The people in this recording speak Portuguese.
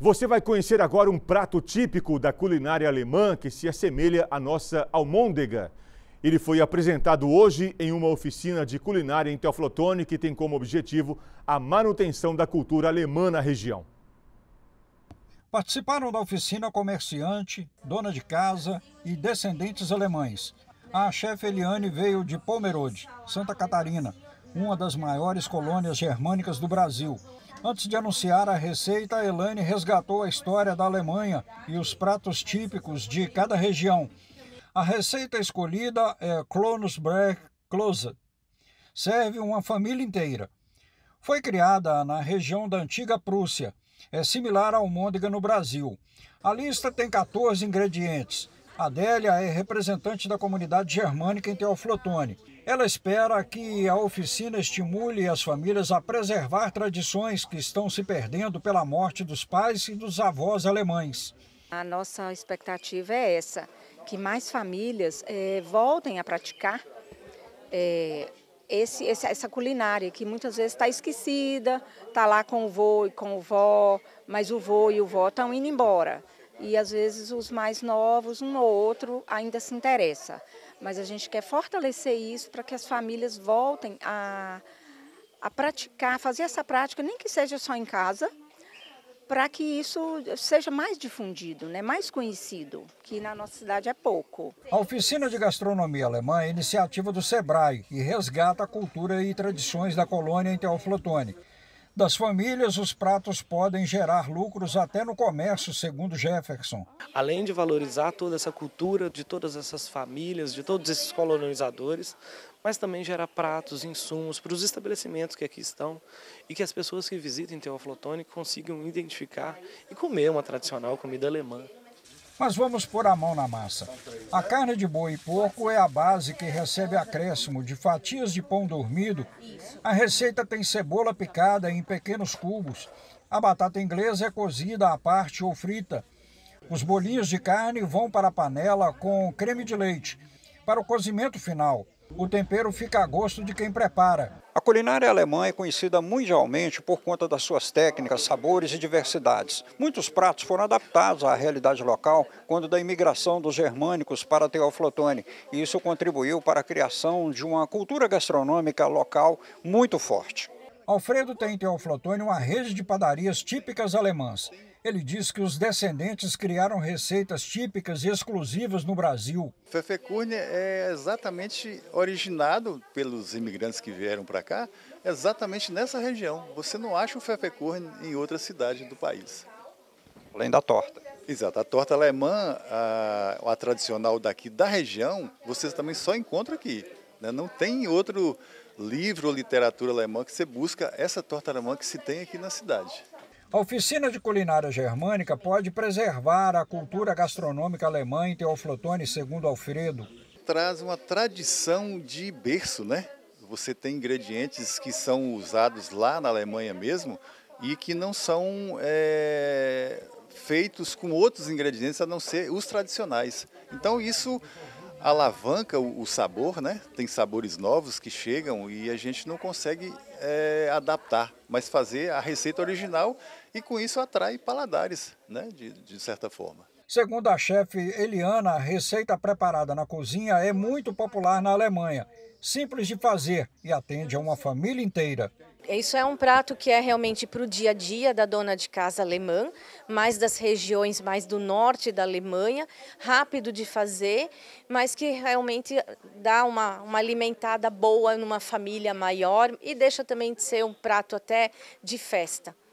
Você vai conhecer agora um prato típico da culinária alemã que se assemelha à nossa almôndega. Ele foi apresentado hoje em uma oficina de culinária em Teoflotone, que tem como objetivo a manutenção da cultura alemã na região. Participaram da oficina comerciante, dona de casa e descendentes alemães. A chefe Eliane veio de Pomerode, Santa Catarina, uma das maiores colônias germânicas do Brasil. Antes de anunciar a receita, a Elaine resgatou a história da Alemanha e os pratos típicos de cada região. A receita escolhida é Klonosbrek Klose. Serve uma família inteira. Foi criada na região da antiga Prússia. É similar à almôndega no Brasil. A lista tem 14 ingredientes. Adélia é representante da comunidade germânica em Teoflotone. Ela espera que a oficina estimule as famílias a preservar tradições que estão se perdendo pela morte dos pais e dos avós alemães. A nossa expectativa é essa, que mais famílias é, voltem a praticar é, esse, essa culinária, que muitas vezes está esquecida, está lá com o vô e com o vó, mas o vô e o vó estão indo embora e às vezes os mais novos, um ou outro, ainda se interessa. Mas a gente quer fortalecer isso para que as famílias voltem a, a praticar, fazer essa prática, nem que seja só em casa, para que isso seja mais difundido, né? mais conhecido, que na nossa cidade é pouco. A Oficina de Gastronomia Alemã é iniciativa do SEBRAE e resgata a cultura e tradições da colônia em Teoflotone das famílias, os pratos podem gerar lucros até no comércio, segundo Jefferson. Além de valorizar toda essa cultura de todas essas famílias, de todos esses colonizadores, mas também gerar pratos, insumos para os estabelecimentos que aqui estão e que as pessoas que visitam Teoflotone consigam identificar e comer uma tradicional comida alemã. Mas vamos pôr a mão na massa. A carne de boi e porco é a base que recebe acréscimo de fatias de pão dormido. A receita tem cebola picada em pequenos cubos. A batata inglesa é cozida à parte ou frita. Os bolinhos de carne vão para a panela com creme de leite para o cozimento final. O tempero fica a gosto de quem prepara. A culinária alemã é conhecida mundialmente por conta das suas técnicas, sabores e diversidades. Muitos pratos foram adaptados à realidade local quando da imigração dos germânicos para Teoflotone, e isso contribuiu para a criação de uma cultura gastronômica local muito forte. Alfredo tem em Teoflotone uma rede de padarias típicas alemãs ele diz que os descendentes criaram receitas típicas e exclusivas no Brasil. Fefecurne é exatamente originado pelos imigrantes que vieram para cá, exatamente nessa região. Você não acha o fefecurne em outra cidade do país. Além da torta. Exato, a torta alemã, a, a tradicional daqui da região, você também só encontra aqui. Né? Não tem outro livro ou literatura alemã que você busca essa torta alemã que se tem aqui na cidade. A oficina de culinária germânica pode preservar a cultura gastronômica alemã em Teoflotone, segundo Alfredo. Traz uma tradição de berço, né? Você tem ingredientes que são usados lá na Alemanha mesmo e que não são é, feitos com outros ingredientes a não ser os tradicionais. Então isso alavanca o, sabor, né? Tem sabores novos que chegam e a gente não consegue é, adaptar, mas fazer a receita original e com isso atrai paladares, né, de, de certa forma. Segundo a chefe Eliana, a receita preparada na cozinha é muito popular na Alemanha, simples de fazer e atende a uma família inteira. Isso é um prato que é realmente para o dia a dia da dona de casa alemã, mais das regiões mais do norte da Alemanha, rápido de fazer, mas que realmente dá uma, uma alimentada boa numa família maior e deixa também de ser um prato até de festa.